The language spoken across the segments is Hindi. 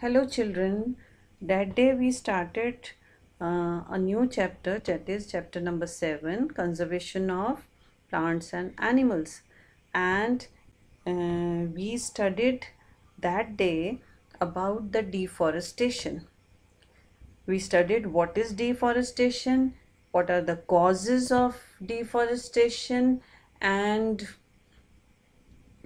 Hello children, that day we started uh, a new chapter that is chapter number 7 conservation of plants and animals and uh, we studied that day about the deforestation. We studied what is deforestation, what are the causes of deforestation and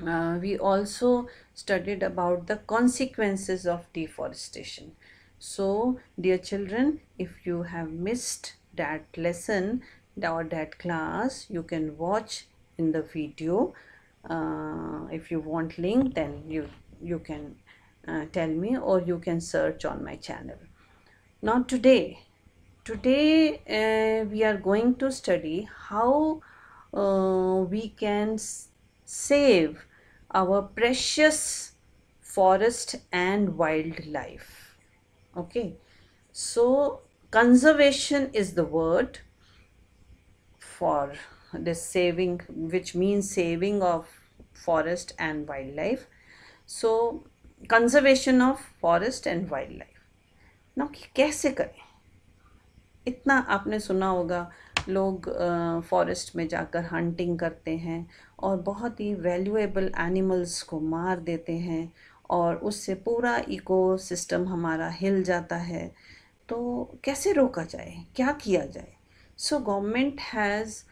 uh, we also studied about the consequences of deforestation so dear children if you have missed that lesson or that class you can watch in the video uh, if you want link then you you can uh, tell me or you can search on my channel now today today uh, we are going to study how uh, we can save our precious forest and wildlife okay so conservation is the word for the saving which means saving of forest and wildlife so conservation of forest and wildlife now kaise kare करें इतना आपने सुना होगा लोग फॉरेस्ट में जाकर हंटिंग करते हैं और बहुत ही वैल्यूएबल एनिमल्स को मार देते हैं और उससे पूरा इको सिस्टम हमारा हिल जाता है तो कैसे रोका जाए क्या किया जाए so government has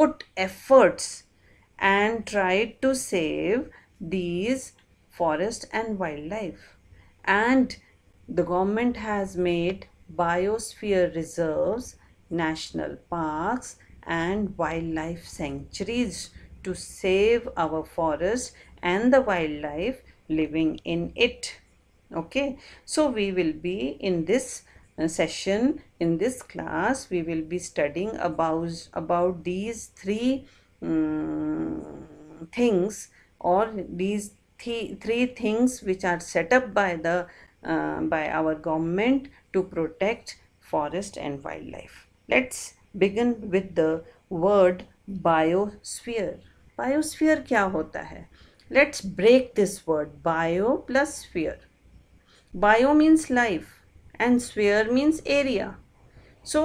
put efforts and try to save these forest and wildlife and the government has made biosphere reserves national parks and wildlife sanctuaries to save our forest and the wildlife living in it okay so we will be in this uh, session in this class we will be studying about about these three um, things or these th three things which are set up by the uh, by our government to protect forest and wildlife let's begin with the word biosphere biosphere क्या होता है let's break this word bio plus sphere bio means life and sphere means area so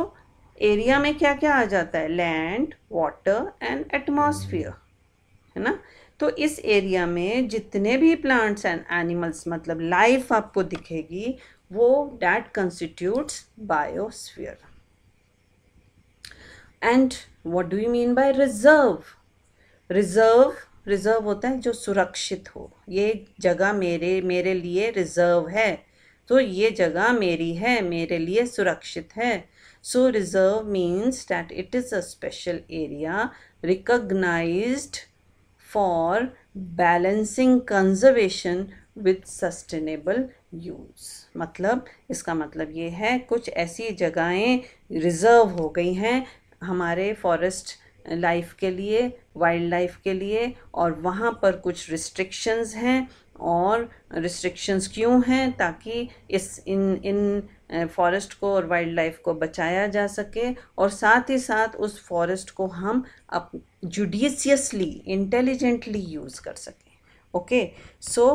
area में क्या क्या आ जाता है लैंड वाटर एंड एटमोसफियर है ना तो इस एरिया में जितने भी प्लांट्स एंड एनिमल्स मतलब लाइफ आपको दिखेगी वो that constitutes biosphere and what do you mean by reserve reserve reserve होता है जो सुरक्षित हो ये जगह मेरे मेरे लिए रिजर्व है तो ये जगह मेरी है मेरे लिए सुरक्षित है so reserve means that it is a special area recognize for balancing conservation with sustainable use मतलब इसका मतलब ये है कुछ ऐसी जगहें रिज़र्व हो गई हैं हमारे फॉरेस्ट लाइफ के लिए वाइल्ड लाइफ के लिए और वहाँ पर कुछ रिस्ट्रिक्शंस हैं और रिस्ट्रिक्शंस क्यों हैं ताकि इस इन इन फॉरेस्ट को और वाइल्ड लाइफ को बचाया जा सके और साथ ही साथ उस फॉरेस्ट को हम अप जुडिशियसली इंटेलिजेंटली यूज़ कर सकें ओके सो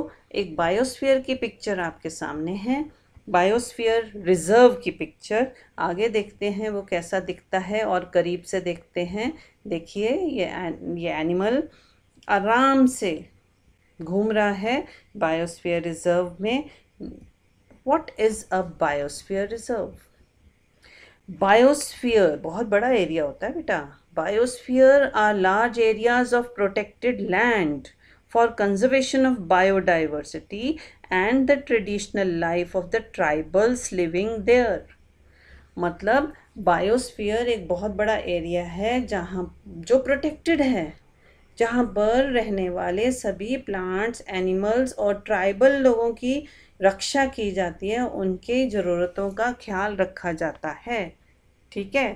एक बायोस्फीयर की पिक्चर आपके सामने है बायोस्फीयर रिज़र्व की पिक्चर आगे देखते हैं वो कैसा दिखता है और करीब से देखते हैं देखिए ये ये एनिमल आराम से घूम रहा है बायोस्फीयर रिज़र्व में what is a biosphere reserve biosphere बहुत बड़ा एरिया होता है बेटा biosphere are large areas of protected land for conservation of biodiversity and the traditional life of the tribals living there मतलब बायोस्फीयर एक बहुत बड़ा एरिया है जहाँ जो प्रोटेक्टेड है जहाँ पर रहने वाले सभी प्लांट्स एनिमल्स और ट्राइबल लोगों की रक्षा की जाती है उनके ज़रूरतों का ख्याल रखा जाता है ठीक है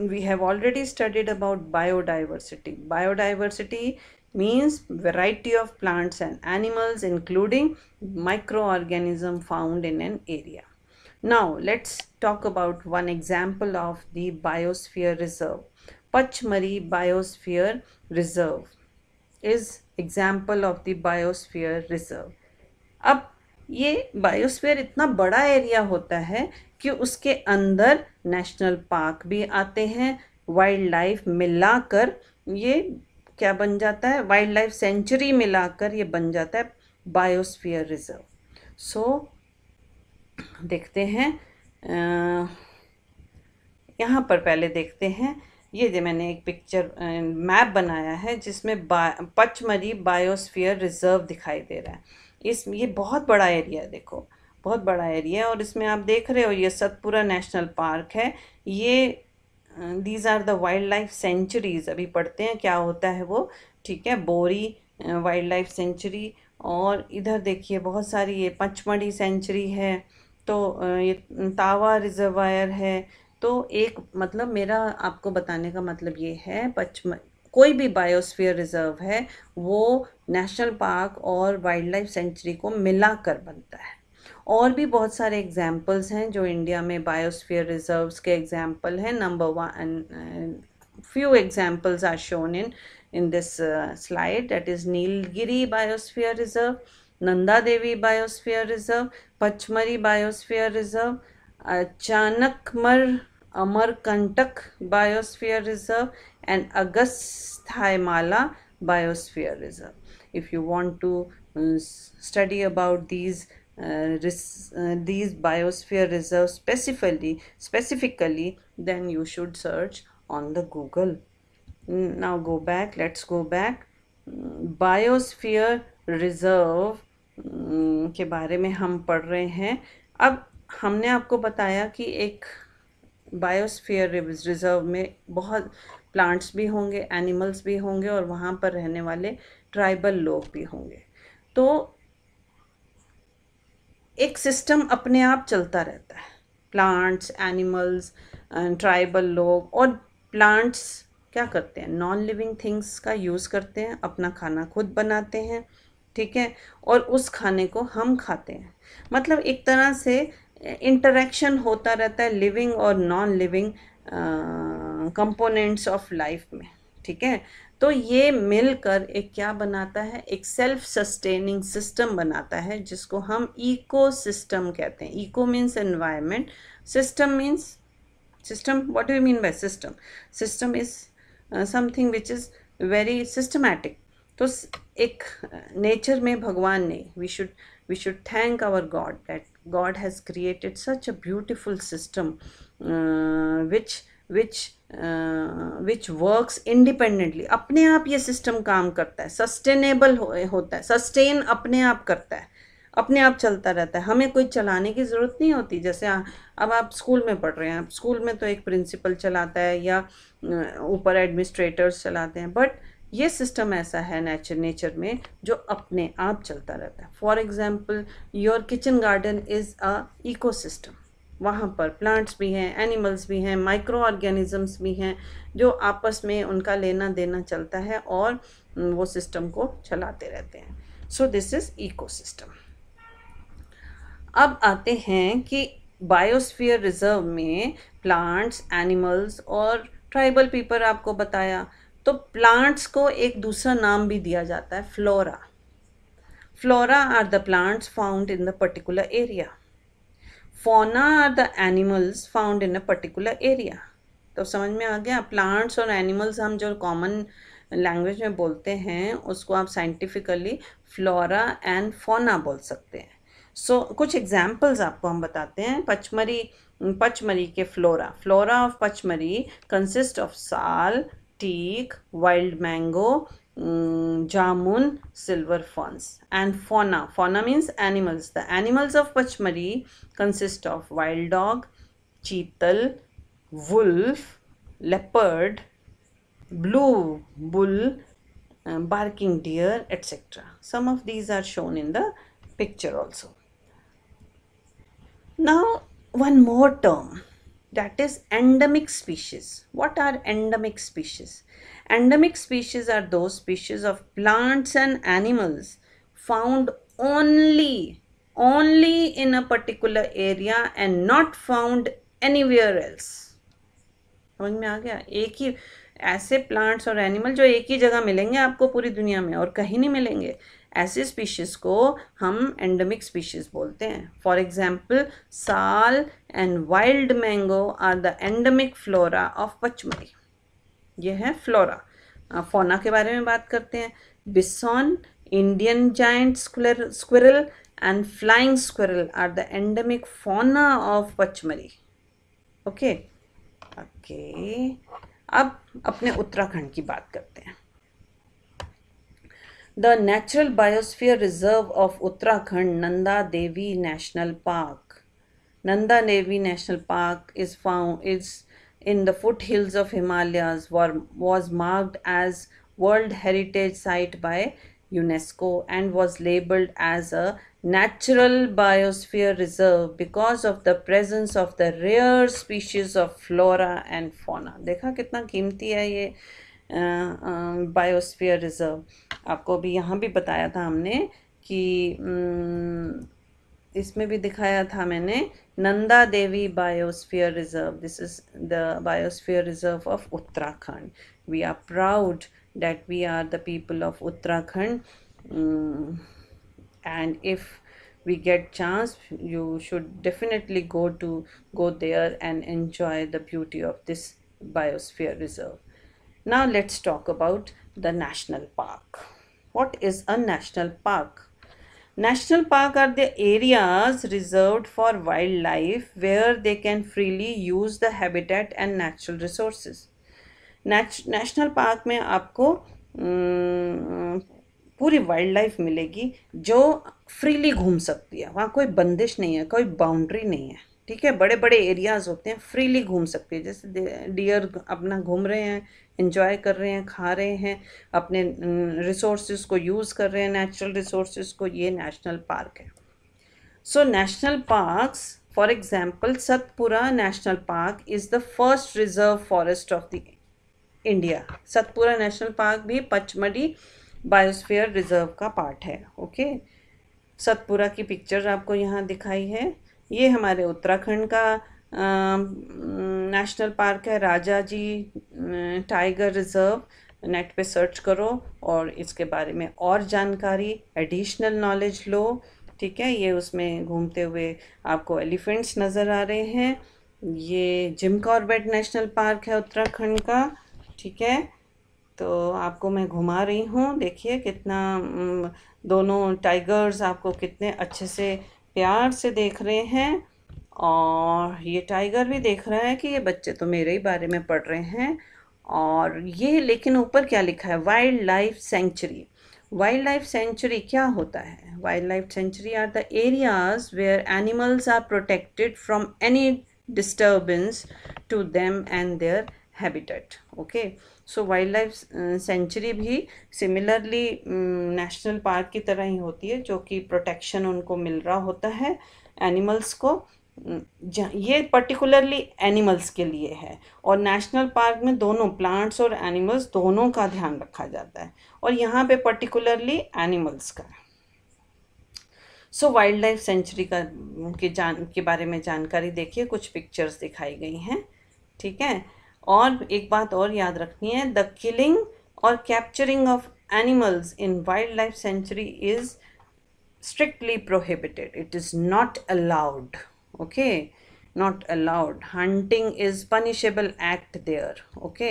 we have already studied about biodiversity biodiversity means variety of plants and animals including microorganism found in an area. Now let's talk about one example of the biosphere reserve. Pachmari Biosphere Reserve is example of the biosphere reserve ab ye biosphere itna bada area hota hai ki uske andar national park bhi aate hain wildlife life मिलाकर ये क्या बन जाता है वाइल्ड लाइफ सेंचुरी में लाकर ये बन जाता है बायोस्फीयर रिजर्व सो so, देखते हैं यहाँ पर पहले देखते हैं ये जो मैंने एक पिक्चर मैप बनाया है जिसमें बा पचमरी बायोस्फीयर रिजर्व दिखाई दे रहा है इस ये बहुत बड़ा एरिया है देखो बहुत बड़ा एरिया है और इसमें आप देख रहे हो ये सतपुरा नेशनल पार्क है ये these are the wild life sanctuaries अभी पढ़ते हैं क्या होता है वो ठीक है बोरी वाइल्ड लाइफ सेंचुरी और इधर देखिए बहुत सारी ये पंचमढ़ी सेंचुरी है तो ये तावा रिजर्वायर है तो एक मतलब मेरा आपको बताने का मतलब ये है पचम कोई भी बायोस्फीयर रिजर्व है वो नेशनल पार्क और वाइल्ड लाइफ सेंचुरी को मिलाकर बनता है और भी बहुत सारे एग्जाम्पल्स हैं जो इंडिया में बायोस्फीयर रिजर्व्स के एग्जाम्पल हैं number one few examples are shown in in this slide that is Nilgiri biosphere reserve Nanda Devi biosphere reserve Pachmarhi biosphere reserve Achanakmar Amarkantak biosphere reserve and Agasthyamala biosphere reserve if you want to study about these uh, these biosphere reserves specifically specifically then you should search on the google now go back let's go back biosphere reserve के बारे में हम पढ़ रहे हैं अब हमने आपको बताया कि एक बायोस्फीयर रिजर्व में बहुत प्लांट्स भी होंगे एनिमल्स भी होंगे और वहाँ पर रहने वाले ट्राइबल लोग भी होंगे तो एक सिस्टम अपने आप चलता रहता है प्लांट्स एनिमल्स ट्राइबल लोग और प्लांट्स क्या करते हैं नॉन लिविंग थिंग्स का यूज़ करते हैं अपना खाना खुद बनाते हैं ठीक है और उस खाने को हम खाते हैं मतलब एक तरह से इंटरेक्शन होता रहता है लिविंग और non living components of life में ठीक है तो ये मिलकर एक क्या बनाता है एक सेल्फ सस्टेनिंग सिस्टम बनाता है जिसको हम इको सिस्टम कहते हैं eco means environment system means system what do you mean by system system is something which is very systematic तो एक नेचर uh, में भगवान ने we should we should thank our god that god has created such a beautiful system which which which works independently अपने आप ये सिस्टम काम करता है सस्टेनेबल हो, होता है सस्टेन अपने आप करता है अपने आप चलता रहता है हमें कोई चलाने की ज़रूरत नहीं होती जैसे आ, अब आप स्कूल में पढ़ रहे हैं स्कूल में तो एक प्रिंसिपल चलाता है या ऊपर एडमिनिस्ट्रेटर्स चलाते हैं बट ये सिस्टम ऐसा है नेचर नेचर में जो अपने आप चलता रहता है for example your kitchen garden is a ecosystem वहाँ पर प्लांट्स भी हैं एनिमल्स भी हैं माइक्रो ऑर्गेनिज़म्स भी हैं जो आपस में उनका लेना देना चलता है और वो सिस्टम को चलाते रहते हैं सो दिस इज़ इकोसिस्टम अब आते हैं कि बायोस्फीयर रिजर्व में प्लांट्स एनिमल्स और ट्राइबल पीपल आपको बताया तो प्लांट्स को एक दूसरा नाम भी दिया जाता है flora flora are the plants found in the particular area fauna are the animals found in a particular area तो समझ में आ गया प्लांट्स और एनिमल्स हम जो कॉमन लैंग्वेज में बोलते हैं उसको आप साइंटिफिकली फ्लोरा एंड फोना बोल सकते हैं सो so, कुछ एग्जाम्पल्स आपको हम बताते हैं पचमरी पचमरी के flora flora of Pachmarhi consist of sal teak wild mango Mm, Jamun silver ferns and fauna. Fauna means animals. The animals of Pachmari consist of wild dog, cheetal, wolf, leopard, blue bull, barking deer, etc. Some of these are shown in the picture also. Now one more term that is endemic species. What are endemic species? Endemic species are those species of plants and animals found only only in a particular area and not found anywhere else समझ में आ गया एक ही ऐसे प्लांट्स और एनिमल जो एक ही जगह मिलेंगे आपको पूरी दुनिया में और कहीं नहीं मिलेंगे ऐसे स्पीशीज़ को हम एंडमिक स्पीशीज़ बोलते हैं for example sal and wild mango are the endemic flora of Pachmarhi यह है फ्लोरा फोना के बारे में बात करते हैं bison Indian giant squirrel and flying squirrel are the endemic fauna of Pachmarhi okay okay अब अपने उत्तराखंड की बात करते हैं the natural biosphere reserve of Uttarakhand Nanda Devi national park Nanda Devi national park is found is in the foothills of Himalayas were, was marked as World Heritage Site by UNESCO and was labeled as a natural biosphere reserve because of the presence of the rare species of flora and fauna. dekha kitna कीमती hai ye बायोस्फीयर रिज़र्व आपको अभी यहाँ भी बताया था हमने कि इसमें भी दिखाया था मैंने Nanda Devi biosphere reserve this is the biosphere reserve of Uttarakhand we are proud that we are the people of uttarakhand mm, and if we get chance you should definitely go to go there and enjoy the beauty of this biosphere reserve now let's talk about the national park what is a national park National park are the areas reserved for wildlife where they can freely use the habitat and natural resources. National park में आपको पूरी वाइल्ड लाइफ मिलेगी जो फ्रीली घूम सकती है वहाँ कोई बंदिश नहीं है कोई बाउंड्री नहीं है ठीक है बड़े बड़े एरियाज़ होते हैं फ्रीली घूम सकते हैं जैसे डियर अपना घूम रहे हैं इंजॉय कर रहे हैं खा रहे हैं अपने रिसोर्स को यूज़ कर रहे हैं नेचुरल रिसोर्स को ये नेशनल पार्क है so national parks for example Satpura national park is the first reserve forest of the India Satpura national park भी पचमढ़ी बायोस्फीयर रिजर्व का पार्ट है ओके सतपुरा की पिक्चर आपको यहाँ दिखाई है ये हमारे उत्तराखंड का नेशनल पार्क है Raja ji tiger reserve net पे सर्च करो और इसके बारे में और जानकारी एडिशनल नॉलेज लो ठीक है ये उसमें घूमते हुए आपको एलिफेंट्स नज़र आ रहे हैं ये जिम कॉर्बेट नेशनल पार्क है उत्तराखंड का ठीक है तो आपको मैं घुमा रही हूँ देखिए कितना दोनों टाइगर्स आपको कितने अच्छे से प्यार से देख रहे हैं और ये टाइगर भी देख रहा है कि ये बच्चे तो मेरे ही बारे में पढ़ रहे हैं और ये लेकिन ऊपर क्या लिखा है wild life sanctuary wild life sanctuary क्या होता है wild life sanctuary are the areas where animals are protected from any disturbance to them and their habitat okay so wild life sanctuary भी सिमिलरली नेशनल पार्क की तरह ही होती है जो कि प्रोटेक्शन उनको मिल रहा होता है एनिमल्स को hmm, ये पर्टिकुलरली एनिमल्स के लिए है और नेशनल पार्क में दोनों प्लांट्स और एनिमल्स दोनों का ध्यान रखा जाता है और यहाँ पे पर्टिकुलरली एनिमल्स का सो वाइल्ड लाइफ सेंचुरी का के जान के बारे में जानकारी देखिए कुछ पिक्चर्स दिखाई गई हैं ठीक है और एक बात और याद रखनी है द किलिंग और capturing of animals in wild life sanctuary is strictly prohibited it is not allowed okay not allowed hunting is punishable act there okay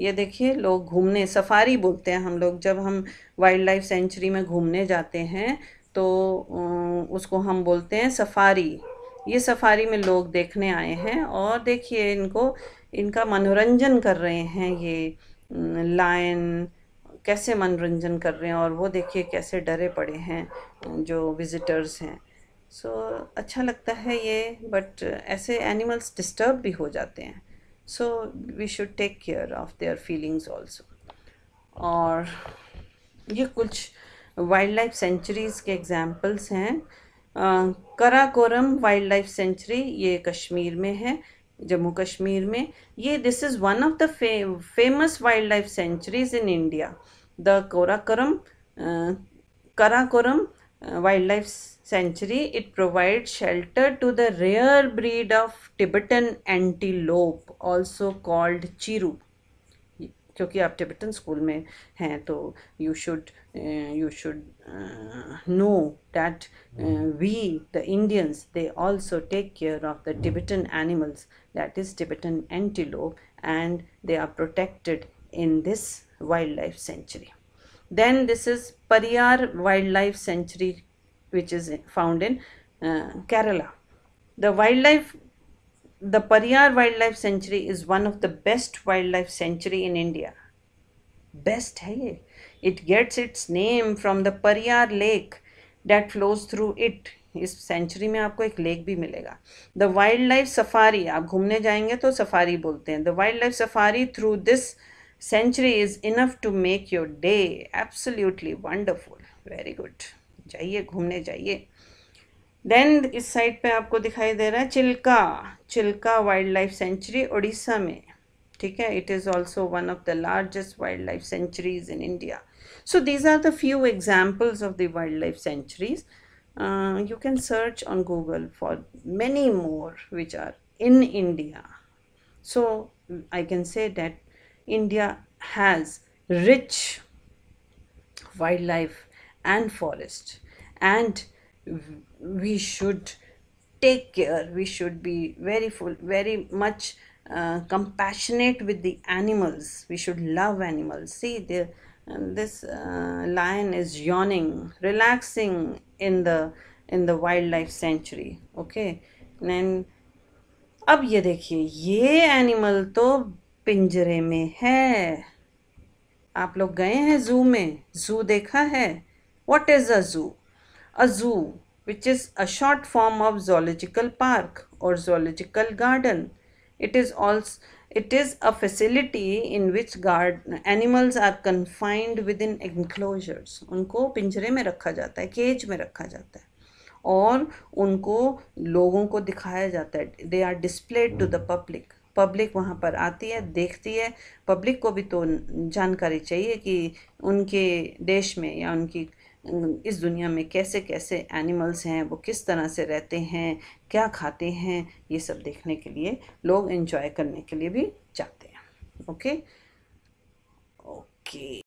ये देखिए लोग घूमने सफारी बोलते हैं हम लोग जब हम वाइल्ड लाइफ सेंचुरी में घूमने जाते हैं तो उसको हम बोलते हैं सफारी ये सफारी में लोग देखने आए हैं और देखिए इनको इनका मनोरंजन कर रहे हैं ये लायन कैसे मनोरंजन कर रहे हैं और वो देखिए कैसे डरे पड़े हैं जो विज़िटर्स हैं सो so, अच्छा लगता है ये बट ऐसे एनिमल्स डिस्टर्ब भी हो जाते हैं so we should take care of their feelings also और ये कुछ वाइल्ड लाइफ सेंचुरीज़ के एग्ज़ाम्पल्स हैं कराकोरम वाइल्ड लाइफ सेंचुरी ये कश्मीर में है जम्मू कश्मीर में ये this is one of the famous wild life sanctuaries in India the Karakoram Karakoram wild life sanctuary it provide shelter to the rare breed of anti antelope also called chiru क्योंकि आप टिबन स्कूल में हैं तो you should you should know that we the Indians they also take care of the Tibetan animals that is Tibetan antelope and they are protected in this wildlife sanctuary. Then this is Pariyar Wildlife Sanctuary which is found in uh, Kerala. The wildlife the Pariyar Wildlife Sanctuary is one of the best wildlife sanctuary in India. Best hai ye. It gets its name from the Pariyar lake that flows through it इस सेंचुरी में आपको एक लेक भी मिलेगा द वाइल्ड लाइफ सफारी आप घूमने जाएंगे तो सफारी बोलते हैं the wild life safari through this sanctuary is enough to make your day absolutely wonderful very good जाइए घूमने जाइए देन इस साइड पे आपको दिखाई दे रहा है Chilika Chilika wild life sanctuary Orissa में ठीक है it is also one of the largest wild life sanctuaries in India so these are the few examples of the wild life sanctuaries uh, you can search on Google for many more which are in India. So I can say that India has rich wildlife and forest and we should take care we should be very full very much uh, compassionate with the animals we should love animals see the uh, this uh, lion is yawning relaxing in the in the wildlife sanctuary okay then अब ये देखिए ये एनिमल तो पिंजरे में है आप लोग गए हैं जू में जू देखा है what is a zoo a zoo which is a short form of zoological park और zoological garden it is also It is a facility in which guard animals are confined within enclosures. उनको पिंजरे में रखा जाता है केज में रखा जाता है और उनको लोगों को दिखाया जाता है they are displayed to the public public वहाँ पर आती है देखती है पब्लिक को भी तो जानकारी चाहिए कि उनके देश में या उनकी इस दुनिया में कैसे कैसे एनिमल्स हैं वो किस तरह से रहते हैं क्या खाते हैं ये सब देखने के लिए लोग इन्जॉय करने के लिए भी जाते हैं ओके ओके